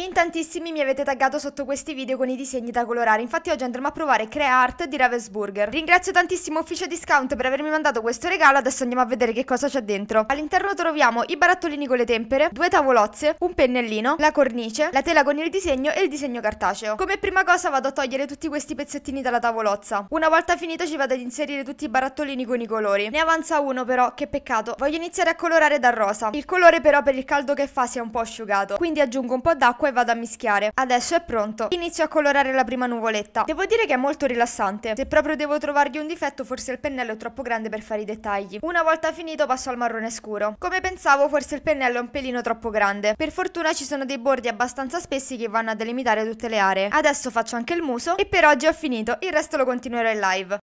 In tantissimi mi avete taggato sotto questi video con i disegni da colorare, infatti oggi andremo a provare Crea Art di Ravensburger. Ringrazio tantissimo Ufficio Discount per avermi mandato questo regalo, adesso andiamo a vedere che cosa c'è dentro. All'interno troviamo i barattolini con le tempere, due tavolozze, un pennellino, la cornice, la tela con il disegno e il disegno cartaceo. Come prima cosa vado a togliere tutti questi pezzettini dalla tavolozza. Una volta finito ci vado ad inserire tutti i barattolini con i colori. Ne avanza uno però, che peccato. Voglio iniziare a colorare dal rosa. Il colore però per il caldo che fa si è un po' asciugato, quindi aggiungo un po' d'acqua acqua e vado a mischiare. Adesso è pronto. Inizio a colorare la prima nuvoletta. Devo dire che è molto rilassante. Se proprio devo trovargli un difetto, forse il pennello è troppo grande per fare i dettagli. Una volta finito passo al marrone scuro. Come pensavo, forse il pennello è un pelino troppo grande. Per fortuna ci sono dei bordi abbastanza spessi che vanno a delimitare tutte le aree. Adesso faccio anche il muso e per oggi ho finito, il resto lo continuerò in live.